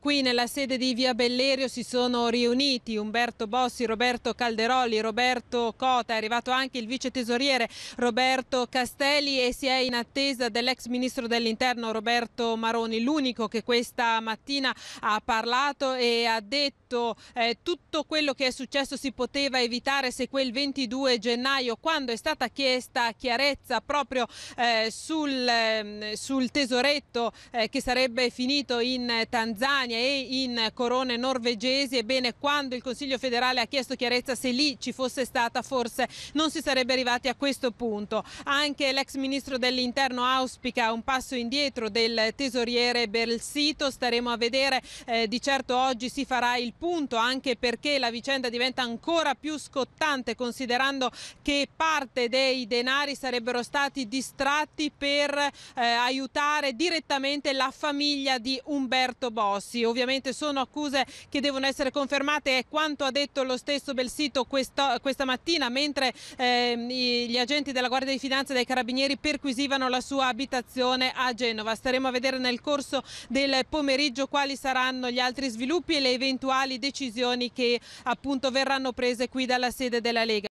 Qui nella sede di Via Bellerio si sono riuniti Umberto Bossi, Roberto Calderoli, Roberto Cota, è arrivato anche il vice tesoriere Roberto Castelli e si è in attesa dell'ex ministro dell'interno Roberto Maroni, l'unico che questa mattina ha parlato e ha detto eh, tutto quello che è successo si poteva evitare se quel 22 gennaio, quando è stata chiesta chiarezza proprio eh, sul, eh, sul, tesoretto eh, che sarebbe finito in Tanzania, Germania e in corone norvegesi. Ebbene, quando il Consiglio federale ha chiesto chiarezza se lì ci fosse stata, forse non si sarebbe arrivati a questo punto. Anche l'ex ministro dell'Interno auspica un passo indietro del tesoriere Belsito. Staremo a vedere, eh, di certo oggi si farà il punto, anche perché la vicenda diventa ancora più scottante considerando che parte dei denari sarebbero stati distratti per eh, aiutare direttamente la famiglia di Umberto Bossi. Renzi. Ovviamente sono accuse che devono essere confermate, è quanto ha detto lo stesso Belsito questa, questa mattina, mentre eh, gli agenti della Guardia di Finanza e dei Carabinieri perquisivano la sua abitazione a Genova. Staremo a vedere nel corso del pomeriggio quali saranno gli altri sviluppi e le eventuali decisioni che appunto verranno prese qui dalla sede della Lega.